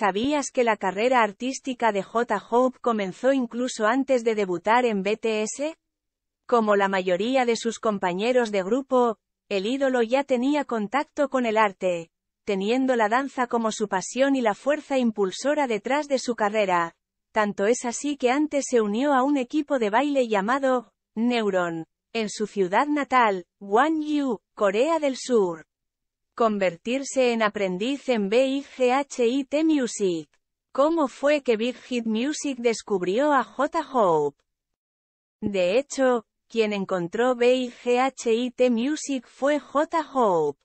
¿Sabías que la carrera artística de J. Hope comenzó incluso antes de debutar en BTS? Como la mayoría de sus compañeros de grupo, el ídolo ya tenía contacto con el arte, teniendo la danza como su pasión y la fuerza impulsora detrás de su carrera. Tanto es así que antes se unió a un equipo de baile llamado Neuron, en su ciudad natal, Gwangju, Corea del Sur. Convertirse en aprendiz en B.I.G.H.I.T. Music. ¿Cómo fue que Big Hit Music descubrió a J. Hope? De hecho, quien encontró B.I.G.H.I.T. Music fue J. Hope.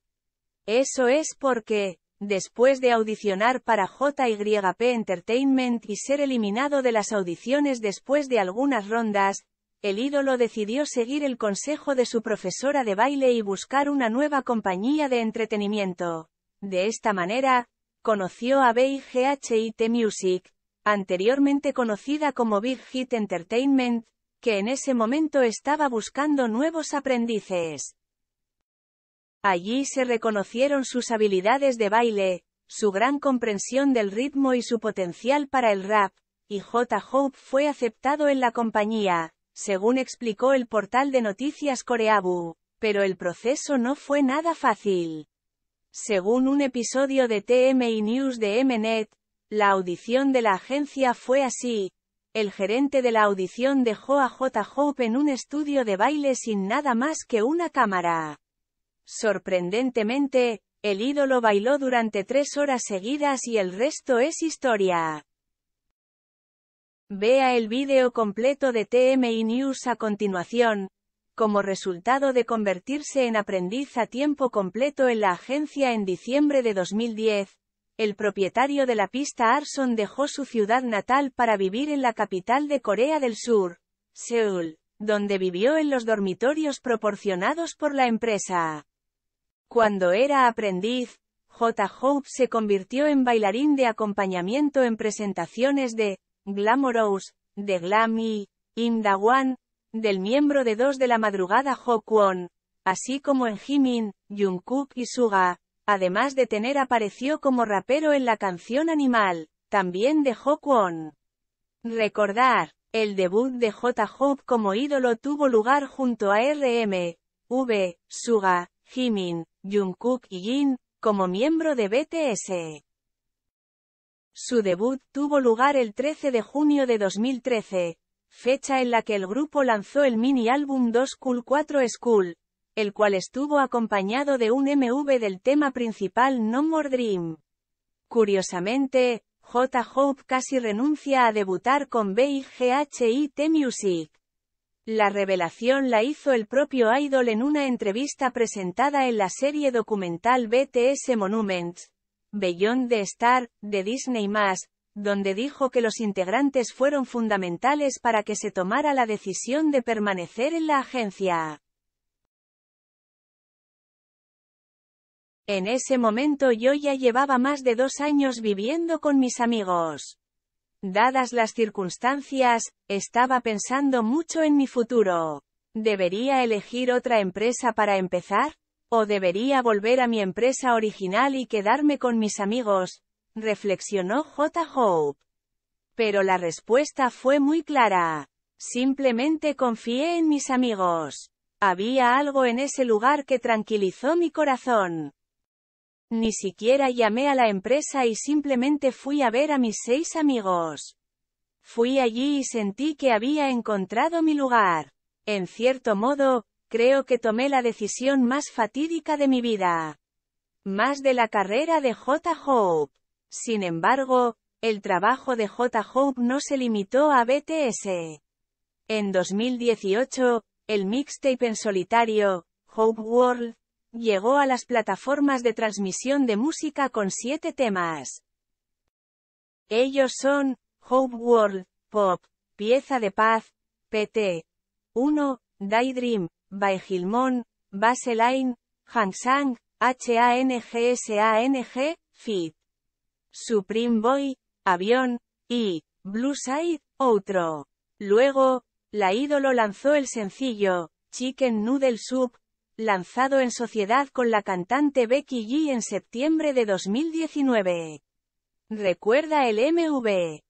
Eso es porque, después de audicionar para JYP Entertainment y ser eliminado de las audiciones después de algunas rondas, el ídolo decidió seguir el consejo de su profesora de baile y buscar una nueva compañía de entretenimiento. De esta manera, conoció a BIGHIT Music, anteriormente conocida como Big Hit Entertainment, que en ese momento estaba buscando nuevos aprendices. Allí se reconocieron sus habilidades de baile, su gran comprensión del ritmo y su potencial para el rap, y J. Hope fue aceptado en la compañía según explicó el portal de noticias Coreabu, pero el proceso no fue nada fácil. Según un episodio de TMI News de MNET, la audición de la agencia fue así. El gerente de la audición dejó a J. Hope en un estudio de baile sin nada más que una cámara. Sorprendentemente, el ídolo bailó durante tres horas seguidas y el resto es historia. Vea el vídeo completo de TMI News a continuación, como resultado de convertirse en aprendiz a tiempo completo en la agencia en diciembre de 2010, el propietario de la pista Arson dejó su ciudad natal para vivir en la capital de Corea del Sur, Seúl, donde vivió en los dormitorios proporcionados por la empresa. Cuando era aprendiz, J. Hope se convirtió en bailarín de acompañamiento en presentaciones de Glamorous, de Glammy, Inda del miembro de dos de la madrugada Ho así como en Jimin, Jungkook y Suga. Además de tener apareció como rapero en la canción Animal, también de Ho Recordar, el debut de J. Hope como ídolo tuvo lugar junto a RM, V, Suga, Jimin, Jungkook y Jin, como miembro de BTS. Su debut tuvo lugar el 13 de junio de 2013, fecha en la que el grupo lanzó el mini álbum 2 Cool 4 School, el cual estuvo acompañado de un MV del tema principal No More Dream. Curiosamente, J. Hope casi renuncia a debutar con BIGHIT Music. La revelación la hizo el propio Idol en una entrevista presentada en la serie documental BTS Monuments, Beyond de Star, de Disney+, donde dijo que los integrantes fueron fundamentales para que se tomara la decisión de permanecer en la agencia. En ese momento yo ya llevaba más de dos años viviendo con mis amigos. Dadas las circunstancias, estaba pensando mucho en mi futuro. ¿Debería elegir otra empresa para empezar? O debería volver a mi empresa original y quedarme con mis amigos, reflexionó J. Hope. Pero la respuesta fue muy clara. Simplemente confié en mis amigos. Había algo en ese lugar que tranquilizó mi corazón. Ni siquiera llamé a la empresa y simplemente fui a ver a mis seis amigos. Fui allí y sentí que había encontrado mi lugar. En cierto modo, creo que tomé la decisión más fatídica de mi vida. Más de la carrera de J. Hope. Sin embargo, el trabajo de J. Hope no se limitó a BTS. En 2018, el mixtape en solitario, Hope World, llegó a las plataformas de transmisión de música con siete temas. Ellos son, Hope World, Pop, Pieza de Paz, PT. 1, Daydream, Gilmón, Baseline, Hansang, h a n Fit. Supreme Boy, Avión, y, Blue Side, Outro. Luego, la ídolo lanzó el sencillo, Chicken Noodle Soup, lanzado en sociedad con la cantante Becky G en septiembre de 2019. Recuerda el MV.